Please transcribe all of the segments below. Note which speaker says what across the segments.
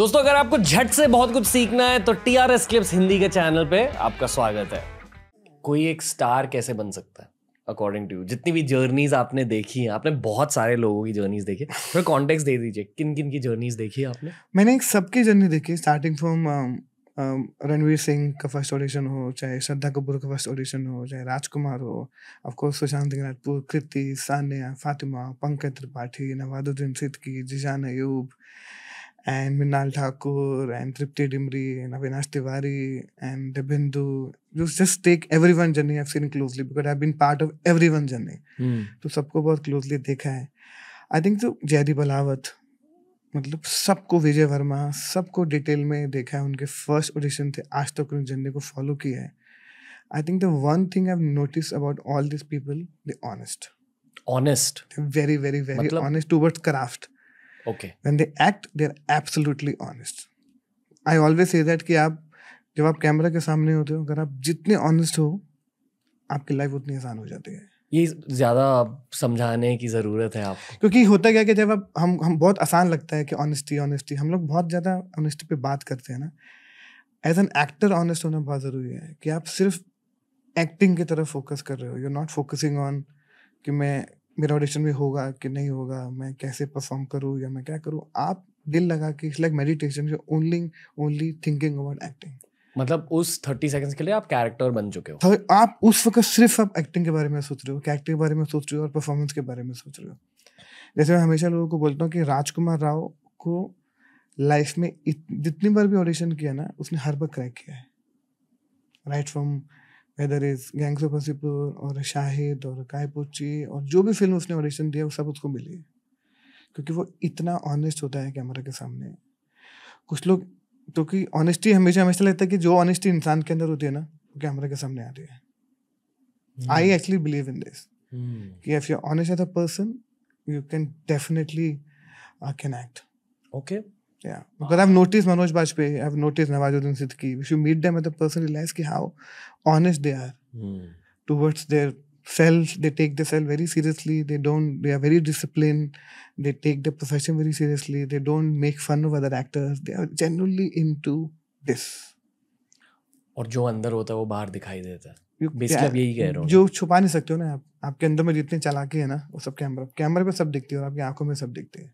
Speaker 1: दोस्तों अगर आपको झट से बहुत कुछ सीखना है तो T R S clips Hindi के चैनल पे आपका स्वागत है कोई एक स्टार कैसे बन सकता है अकॉर्डिंग टू यू जितनी भी जर्नीज आपने देखी है आपने बहुत सारे लोगों की जर्नीज देखी थोड़ा कॉन्टेक्स दे दीजिए किन किन की जर्नीज देखी है आपने
Speaker 2: मैंने एक सबकी जर्नी देखी starting from um, um, Ranveer Singh का फर्स्ट ऑडिशन हो चाहे श्रद्धा कपूर का फर्स्ट ऑडिशन हो चाहे राजकुमार हो of course Sushant Singh Rajput Kriti Sanya Fatima Pankaj Tripathi Nawazuddin Siddiqui Zeeshan Ayub and Minal Thakur and Tripti Dimri and Avinash Tiwari and Debindu. Just, just take everyone's journey. I've seen closely because I've been part of everyone's journey. तो सबको बहुत closely देखा है आई थिंक तो जयदीप बलावत मतलब सबको विजय वर्मा सबको डिटेल में देखा है उनके फर्स्ट ऑडिशन थे आज तक उन जर्नी को फॉलो किया है I think the one thing I notice about all this people they honest honest very very very honest towards craft okay. when they act they are absolutely honest i always say that कि आप जब आप camera के सामने होते हो अगर आप जितने ऑनेस्ट हो आपकी लाइफ उतनी आसान हो जाती है
Speaker 1: ये ज़्यादा समझाने की ज़रूरत है आपको
Speaker 2: क्योंकि होता क्या कि जब आप हम हम बहुत आसान लगता है कि ऑनेस्टी ऑनेस्टी हम लोग बहुत ज़्यादा ऑनेस्टी पे बात करते हैं ना एज एन एक्टर ऑनेस्ट होना बहुत ज़रूरी है कि आप सिर्फ एक्टिंग की तरफ फोकस कर रहे हो यू नॉट फोकसिंग ऑन कि मैं मेरा ऑडिशन भी होगा कि नहीं होगा मैं कैसे परफॉर्म करूँ या मैं क्या करूँ आप दिल लगा कि like meditation only only thinking about acting
Speaker 1: मतलब उस थर्टी सेकंड्स के लिए आप कैरेक्टर बन चुके हो
Speaker 2: तो आप उस वक्त सिर्फ आप एक्टिंग के बारे में सोच रहे हो कैरेक्टर के बारे में सोच रहे हो और परफॉर्मेंस के बारे में सोच रहे हो जैसे मैं हमेशा लोगों को बोलता हूँ कि राजकुमार राव को लाइफ में जितनी बार भी ऑडिशन किया ना उसने हर बार क्रैक किया है right from whether is Gangs of Wasseypur और शाहिद और कायपोची और जो भी फिल्म उसने ऑडिशन दिया वो सब उसको मिली क्योंकि वो इतना ऑनेस्ट होता है कैमरा के सामने कुछ लोग क्योंकि तो ऑनेस्टी हमेशा हमेशा लगता है कि जो ऑनेस्टी इंसान के अंदर होती है ना वो कैमरा के सामने आती है I actually believe in this कि if you honest as a person you can definitely can act okay Yeah, because I've noticed Manoj Bajpayee, I've noticed Nawazuddin Siddiqui. If you meet them as a person, realize ki how honest they are mm. towards their self. They take the self very seriously. They don't. They are very disciplined. They take the profession very seriously. They don't make fun of other actors. They are
Speaker 1: generally into this. और जो अंदर होता है वो बाहर दिखाई
Speaker 2: देता है बेसिकली आप यही कह रहा हो जो छुपा नहीं सकते हो ना आप आपके अंदर में जितने चालाकी है ना वो सब कैमरा कैमरे पे सब दिखती है और आपकी आंखों में सब दिखते हैं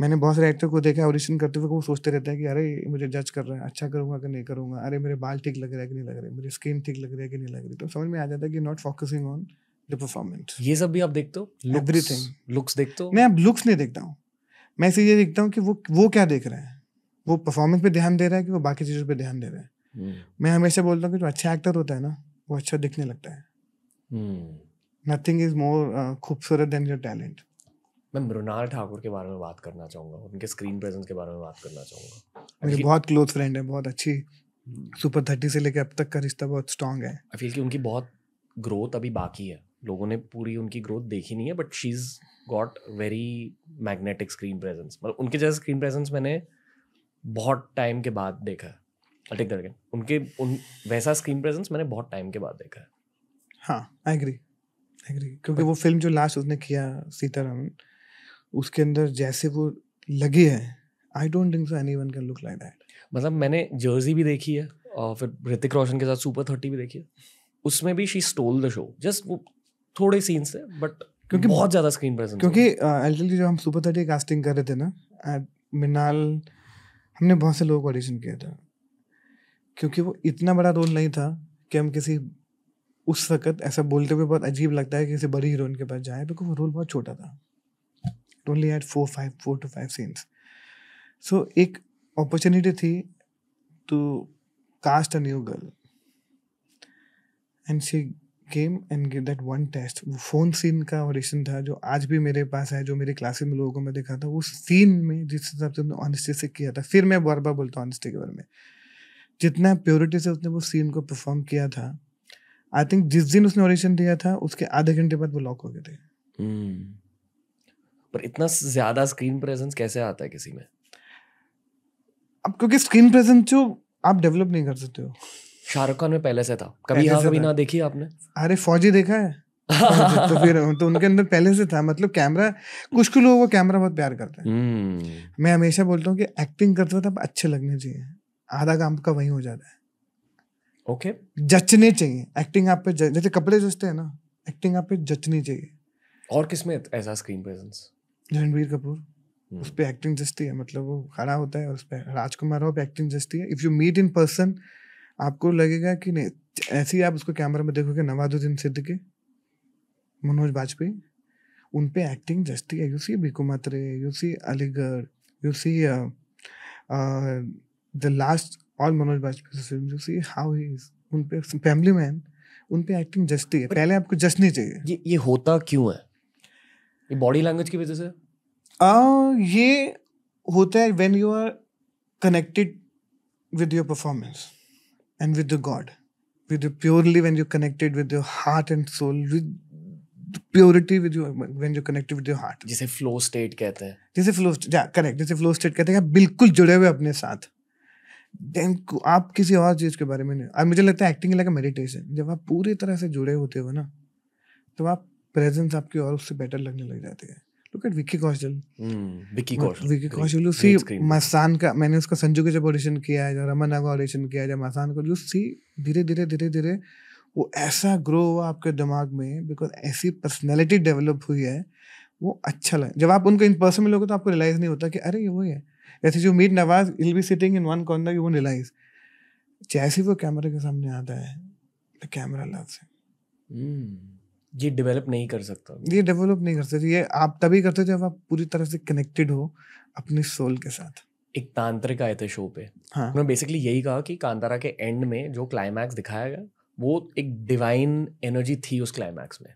Speaker 2: मैंने बहुत सारे एक्टर को देखा ऑडिशन करते हुए वो सोचते रहता है कि अरे मुझे जज कर रहा है अच्छा करूँगा कि नहीं करूँगा अरे मेरे बाल ठीक लग रहा है कि नहीं लग रहे मेरी स्किन ठीक लग रही है कि नहीं लग रही तो समझ में आ जाता है कि not focusing on the performance ये सब भी आप देखते हो एवरीथिंग लुक्स देखते हो मैं अब लुक्स नहीं देखता हूँ मैं इसे ये देखता हूँ कि वो वो क्या देख रहा है वो परफॉर्मेंस पे ध्यान दे रहा है कि वो बाकी चीज़ों पर ध्यान दे रहा है हम्म। मैं हमेशा बोलता हूँ कि जो अच्छा एक्टर होता है ना वो अच्छा दिखने लगता है नथिंग इज मोर खूबसूरत देन योर टैलेंट
Speaker 1: मैं मृणाल ठाकुर के बारे में बात करना चाहूँगा उनके स्क्रीन प्रेजेंस के बारे में बात करना चाहूँगा मेरे बहुत
Speaker 2: क्लोज फ्रेंड है बहुत अच्छी सुपर hmm. थर्टी से लेकर अब तक का रिश्ता बहुत स्ट्रांग है आई
Speaker 1: फील कि उनकी बहुत ग्रोथ अभी बाकी है लोगों ने पूरी उनकी ग्रोथ देखी नहीं है but she is got very magnetic screen presence मतलब उनके जैसे स्क्रीन प्रेजेंस मैंने बहुत टाइम के बाद देखा है आई टेक उनके उन वैसा स्क्रीन प्रेजेंस मैंने बहुत टाइम के बाद देखा है
Speaker 2: हाँ आई एग्री एग्री क्योंकि वो फिल्म जो लास्ट उसने किया सीताराम उसके अंदर जैसे वो लगे हैं I don't think so anyone can look like that
Speaker 1: मतलब मैंने जर्सी भी देखी है और फिर ऋतिक रोशन के साथ सुपर थर्टी भी देखी है उसमें भी she stole the show just वो थोड़े सीन्स थे बट
Speaker 2: क्योंकि बहुत ज़्यादा स्क्रीन प्रेजेंस क्योंकि एलटीएल जो हम सुपर थर्टी कास्टिंग कर रहे थे ना एट मिनाल हमने बहुत से लोगों को ऑडिशन किया था क्योंकि वो इतना बड़ा रोल नहीं था कि हम किसी उस वक्त ऐसा बोलते हुए बहुत अजीब लगता है कि किसी बड़ी हीरोइन के पास जाए बिकॉज वो रोल बहुत छोटा था only had four five four two five scenes so एक अपॉर्चुनिटी थी to cast a new girl and she came and give that one test वो फोन सीन का ऑडिशन था जो आज भी मेरे पास है जो मेरे क्लासेस में लोगों को मैं देखा था उस सीन में जिस हिसाब से हमने ऑनेस्टी से किया था फिर मैं बार बार बोलता हूँ ऑनेस्टी के बारे में जितना प्योरिटी से उसने वो सीन को परफॉर्म किया था आई थिंक जिस दिन उसने ऑडिशन दिया था उसके आधे घंटे बाद वो लॉक हो गए थे
Speaker 1: hmm. पर इतना ज्यादा स्क्रीन प्रेजेंस कैसे आता है किसी में
Speaker 2: अब क्योंकि स्क्रीन प्रेजेंस जो आप डेवलप नहीं कर सकते हो शाहरुख खान में
Speaker 1: पहले से था कभी हाँ कभी ना
Speaker 2: देखी आपने अरे फौजी देखा है तो फिर तो उनके अंदर पहले से था मतलब कैमरा कुछ कुछ लोगों को कैमरा बहुत प्यार करते
Speaker 1: हैं हम्म।
Speaker 2: मैं हमेशा बोलता हूँ कि एक्टिंग करते वक्त आप अच्छे लगने चाहिए आधा काम का वही हो जाता है ओके okay. जचने चाहिए एक्टिंग आप पे जैसे कपड़े जचते हैं ना एक्टिंग आप पे जचनी चाहिए
Speaker 1: और किसमें ऐसा screen presence
Speaker 2: Ranbir Kapoor hmm. उस पर एक्टिंग जस्ती है मतलब वो खड़ा होता है और उस पर राजकुमार राव पे एक्टिंग जस्ती है if you meet in person आपको लगेगा कि नहीं ऐसे ही आप उसको कैमरा में देखोगे नवाजुद्दीन सिद्दीकी मनोज वाजपेयी उन पे एक्टिंग जस्ती है यू सी मात्रे you see Aligarh you see the last all Manoj Vajpayee film you see how he is उन पे फैमिली मैन उन पे एक्टिंग जस्ती है पहले आपको जस नहीं चाहिए ये ये होता क्यों है ये बॉडी लैंग्वेज की वजह से uh, ये होता है when you are connected with your performance and with the god with purely when you connected with your heart and soul with purity with your when you connected with your heart जिसे flow state कहते हैं जिसे flow correct जिसे flow state कहते हैं बिल्कुल जुड़े हुए अपने साथ देन आप किसी और चीज़ के बारे में नहीं और मुझे लगता है एक्टिंग लगा मेडिटेशन जब आप पूरी तरह से जुड़े होते हो ना तो आप प्रेजेंस आपके और उससे बेटर लगने लग जाते हैं look at Vicky Kaushal
Speaker 1: Vicky Kaushal Vicky Kaushal you see
Speaker 2: Masaan का मैंने उसका संजू के जब ऑडिशन किया है जब रमन का ऑडिशन किया जब मसान का यू सी धीरे धीरे धीरे धीरे वो ऐसा ग्रो हुआ आपके दिमाग में बिकॉज ऐसी पर्सनैलिटी डेवलप हुई है वो अच्छा लगे जब आप उनको इन पर्सन में लोगे तो आपको रियलाइज नहीं होता कि अरे ये वही है जैसे जो meet Nawaz he'll be sitting in one corner you वो रियलाइज जैसे वो कैमरे के सामने आता है द कैमरा लव्स है
Speaker 1: ये डेवलप नहीं कर सकता ये
Speaker 2: डेवलप नहीं कर सकते ये आप तभी करते हो जब आप पूरी तरह से कनेक्टेड हो अपने सोल के साथ
Speaker 1: एक तांत्रिक आए थे शो पे हाँ. बेसिकली यही कहा कि कांतारा के एंड में जो क्लाइमैक्स दिखाया गया वो एक डिवाइन एनर्जी थी उस क्लाइमैक्स में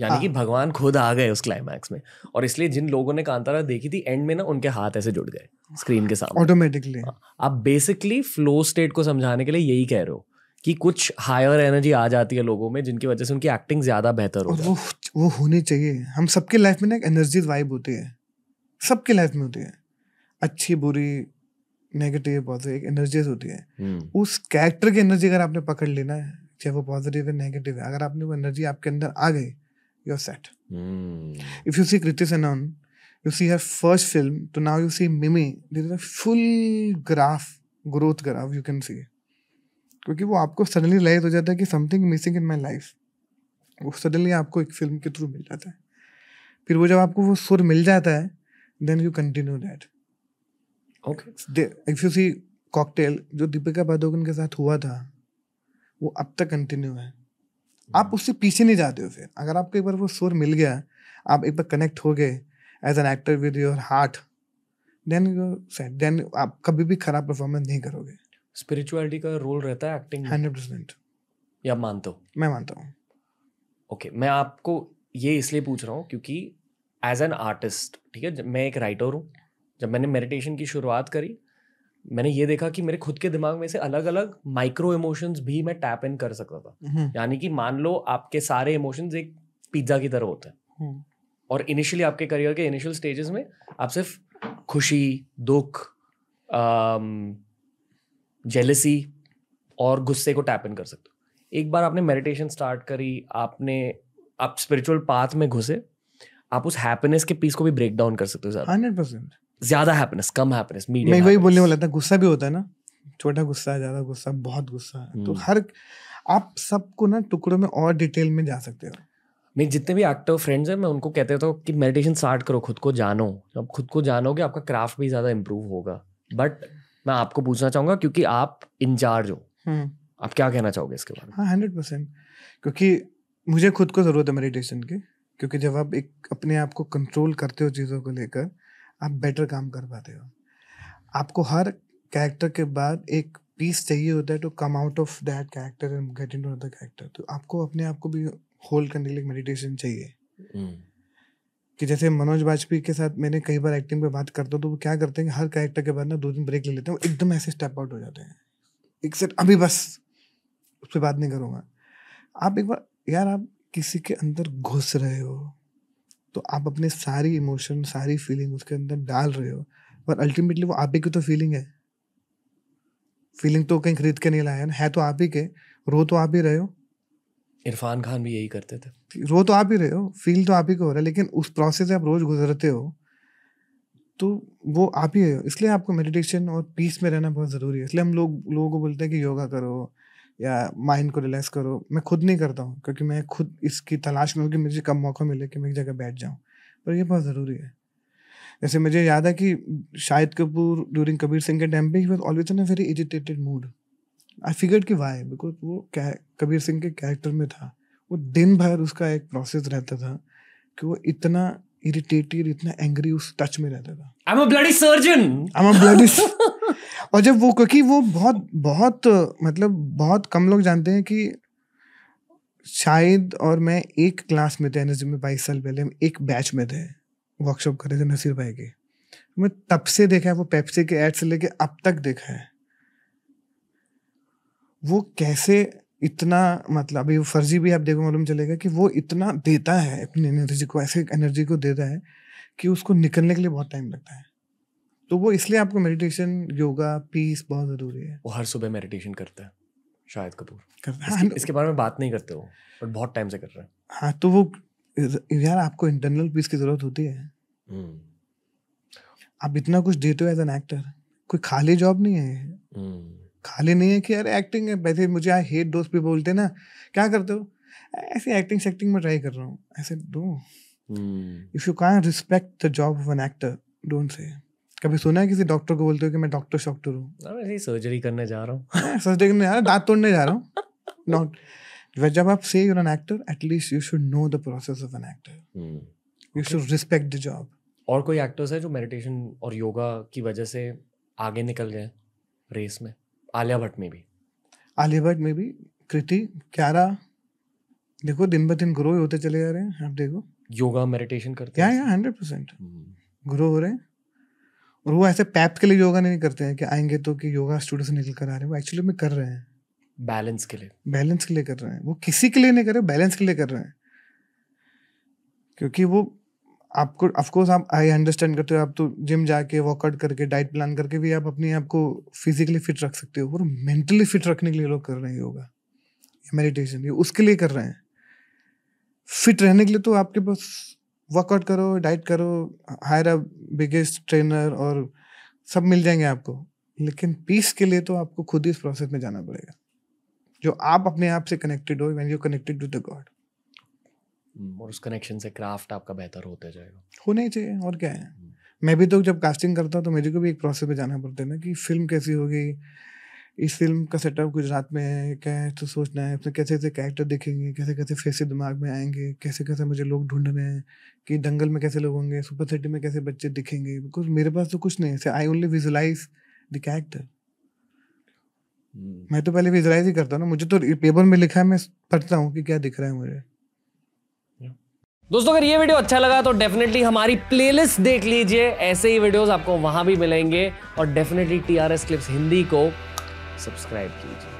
Speaker 1: यानी हाँ. कि भगवान खुद आ गए उस क्लाइमैक्स में और इसलिए जिन लोगों ने कांतारा देखी थी एंड में ना उनके हाथ ऐसे जुड़ गए स्क्रीन के सामने
Speaker 2: ऑटोमेटिकली हाँ।
Speaker 1: आप बेसिकली फ्लो स्टेट को समझाने के लिए यही कह रहे हो कि कुछ हायर एनर्जी आ जाती है लोगों में जिनकी वजह से उनकी एक्टिंग ज्यादा बेहतर हो वो
Speaker 2: वो होनी चाहिए हम सबके लाइफ में ना एक एनर्जी वाइब होती है सबके लाइफ में होती है अच्छी बुरी नेगेटिव पॉजिटिव एक एनर्जी होती है हम्म। उस कैरेक्टर की एनर्जी अगर आपने पकड़ लेना है चाहे वो पॉजिटिव है नेगेटिव है अगर आपने वो एनर्जी आपके अंदर आ गई you are set if you see Kriti Sanon you see her first film to now you see Mimi there is a full graph growth graph you can see क्योंकि वो आपको सडनली लाइज हो जाता है कि something missing in my life वो suddenly आपको एक फिल्म के थ्रू मिल जाता है फिर वो जब आपको वो सुर मिल जाता है then you continue that okay if you see Cocktail जो दीपिका पादुकोण के साथ हुआ था वो अब तक कंटिन्यू है आप उससे पीछे नहीं जाते हो फिर अगर आपको एक बार वो सुर मिल गया आप एक बार कनेक्ट हो गए as an actor with your heart then you set then आप कभी भी खराब परफॉर्मेंस नहीं करोगे
Speaker 1: स्पिरिचुअलिटी का रोल रहता है एक्टिंग हंड्रेड परसेंट या आप मानते हो मैं मानता हूँ ओके okay, मैं आपको ये इसलिए पूछ रहा हूँ क्योंकि एज एन आर्टिस्ट ठीक है मैं एक राइटर हूँ जब मैंने मेडिटेशन की शुरुआत करी मैंने ये देखा कि मेरे खुद के दिमाग में से अलग अलग माइक्रो इमोशंस भी मैं टैप इन कर सकता था हम्म। यानी कि मान लो आपके सारे इमोशंस एक पिज्ज़ा की तरह होते हैं हम्म। और इनिशियली आपके करियर के इनिशियल स्टेजेस में आप सिर्फ खुशी दुख जेलसी और गुस्से को टैप इन कर सकते हो एक बार आपने मेडिटेशन स्टार्ट करी आपने आप स्पिरिचुअल पाथ में घुसे आप उस हैप्पीनेस के पीस को भी ब्रेक डाउन कर सकते हो हंड्रेड परसेंट ज्यादा हैप्पीनेस कम हैप्पीनेस मीडियम मैं वही बोलने
Speaker 2: वाला था गुस्सा भी होता है ना छोटा गुस्सा ज्यादा गुस्सा बहुत गुस्सा है तो हम्म। हर आप सबको ना टुकड़ों में और डिटेल में जा सकते हो मेरे जितने भी एक्टर फ्रेंड्स हैं मैं उनको
Speaker 1: कहते था तो कि मेडिटेशन स्टार्ट करो खुद को जानो जब खुद को जानोगे आपका क्राफ्ट भी ज़्यादा इंप्रूव होगा बट मैं आपको पूछना चाहूंगा क्योंकि आप इंचार्ज हो हम्म। आप क्या कहना चाहोगे इसके बारे
Speaker 2: में हंड्रेड हाँ, परसेंट क्योंकि मुझे खुद को ज़रूरत है मेडिटेशन की क्योंकि जब आप एक अपने आप को कंट्रोल करते हो चीज़ों को लेकर आप बेटर काम कर पाते हो आपको हर कैरेक्टर के बाद एक पीस चाहिए होता है to come out of that character and get into other character तो आपको अपने आप को भी होल्ड करने के लिए मेडिटेशन चाहिए हम्म। कि जैसे मनोज वाजपेयी के साथ मैंने कई बार एक्टिंग पे बात करता हूँ तो वो क्या करते हैं हर कैरेक्टर के बाद ना दो दिन ब्रेक ले लेते हैं एकदम ऐसे स्टेप आउट हो जाते हैं एक सेट अभी बस उस पर बात नहीं करूँगा आप एक बार यार आप किसी के अंदर घुस रहे हो तो आप अपने सारी इमोशन सारी फीलिंग उसके अंदर डाल रहे हो पर अल्टीमेटली वो आप ही की तो फीलिंग है फीलिंग तो कहीं खरीद के नहीं लाया है तो आप ही के रो तो आप ही रहे हो
Speaker 1: इरफान खान भी यही करते
Speaker 2: थे रो तो आप ही रहे हो फील तो आप ही को हो रहा है लेकिन उस प्रोसेस से आप रोज गुजरते हो तो वो आप ही हो इसलिए आपको मेडिटेशन और पीस में रहना बहुत ज़रूरी है इसलिए हम लोग लोगों को बोलते हैं कि योगा करो या माइंड को रिलैक्स करो मैं खुद नहीं करता हूँ क्योंकि मैं खुद इसकी तलाश में हूँ कि मुझे कम मौका मिले कि मैं एक जगह बैठ जाऊँ पर यह बहुत ज़रूरी है जैसे मुझे याद है कि शाहिद कपूर ड्यूरिंग कबीर सिंह के टाइम पे he was always in a very agitated mood I figured कि वाई बिकॉज वो कबीर सिंह के कैरेक्टर में था वो दिन भर उसका एक प्रोसेस रहता था कि वो इतना इरिटेटेड इतना एंग्री उस टच में रहता था
Speaker 1: I am a bloody surgeon
Speaker 2: I am a bloody और जब वो क्योंकि वो बहुत बहुत मतलब बहुत कम लोग जानते हैं कि शायद और मैं एक क्लास में थे एनएसजी में बाईस साल पहले हम एक बैच में थे वर्कशॉप कर रहे थे नसीर भाई के मैं तब से देखा है वो पेप्सी के एड से लेके अब तक देखा है वो कैसे इतना मतलब अभी फर्जी भी आप देखो मालूम चलेगा कि वो इतना देता है अपनी एनर्जी को ऐसे एनर्जी को देता है कि उसको निकलने के लिए बहुत टाइम लगता है तो वो इसलिए आपको मेडिटेशन योगा पीस बहुत ज़रूरी है
Speaker 1: वो हर सुबह मेडिटेशन करता है शायद कपूर करता है इसके, हाँ, बारे में बात नहीं करते वो बट बहुत टाइम से कर रहे हैं
Speaker 2: हाँ तो वो यार आपको इंटरनल पीस की ज़रूरत होती है हम्म। आप इतना कुछ देते हो एज एन एक्टर कोई खाली जॉब नहीं है हम्म। खाली नहीं है कि अरे एक्टिंग है वैसे मुझे आई हेट दोस्त भी बोलते ना क्या करते हो ऐसे एक्टिंग सेक्टिंग में ट्राई कर रहा हूँ ऐसे दो if you can respect the job of an actor don't say कभी सुना है किसी डॉक्टर को बोलते हो कि मैं डॉक्टर शॉक्टर हूँ
Speaker 1: हाँ, सर्जरी करने जा रहा
Speaker 2: हूँ सर्जरी हाँ, करने जा रहा दांत तोड़ने जा रहा हूँ नॉट जब आप से you're an actor at least you should know the process of an
Speaker 1: actor
Speaker 2: you should respect the job
Speaker 1: और कोई एक्टर्स है जो मेडिटेशन और योगा की वजह से आगे निकल गए रेस में आलिया भट्ट में भी
Speaker 2: आलिया भट्ट में भी कृति क्यारा देखो दिन ब दिन ग्रो होते चले जा रहे हैं आप देखो
Speaker 1: योगा मेडिटेशन
Speaker 2: करते हैं या हंड्रेड परसेंट ग्रो हो रहे हैं और वो ऐसे पैप के लिए योगा नहीं करते हैं कि आएंगे तो कि योगा स्टूडेंट से निकल कर आ रहे हैं वो एक्चुअली में कर रहे हैं बैलेंस के लिए बैलेंस के लिए कर रहे हैं वो किसी के लिए नहीं कर रहे बैलेंस के लिए कर रहे हैं क्योंकि वो आपको ऑफकोर्स आप आई अंडरस्टैंड करते हो आप तो जिम जाके वर्कआउट करके डाइट प्लान करके भी आप अपने आप को फिजिकली फिट रख सकते हो और मेंटली फिट रखने के लिए लोग कर रहे हैं योगा मेडिटेशन ये उसके लिए कर रहे हैं फिट रहने के लिए तो आपके पास वर्कआउट करो डाइट करो हायर अ बिगेस्ट ट्रेनर और सब मिल जाएंगे आपको लेकिन पीस के लिए तो आपको खुद ही इस प्रोसेस में जाना पड़ेगा जो आप अपने आप से कनेक्टेड हो when you connected to the god
Speaker 1: hmm, और उस कनेक्शन से क्राफ्ट आपका बेहतर होता जाएगा
Speaker 2: होना ही चाहिए और क्या है हम्म। मैं भी तो जब कास्टिंग करता हूँ तो मेरे को भी एक प्रोसेस में जाना पड़ता है ना कि फिल्म कैसी होगी इस फिल्म का सेटअप गुजरात में है क्या है तो सोचना है उसमें कैसे कैसे कैरेक्टर दिखेंगे कैसे कैसे फेसे दिमाग में आएंगे कैसे कैसे मुझे लोग ढूंढने हैं कि दंगल में कैसे लोग होंगे सुपर सिटी में कैसे बच्चे दिखेंगे बिकॉज मेरे पास तो कुछ नहीं है I only visualise the character मैं तो पहले विजुलाइज ही करता हूँ ना मुझे तो पेपर में लिखा है मैं पढ़ता हूँ कि क्या दिख रहा है मुझे
Speaker 1: दोस्तों अगर ये वीडियो अच्छा लगा तो डेफिनेटली हमारी प्लेलिस्ट देख लीजिए ऐसे ही वीडियोस आपको वहां भी मिलेंगे और डेफिनेटली टीआरएस क्लिप्स हिंदी को सब्सक्राइब कीजिए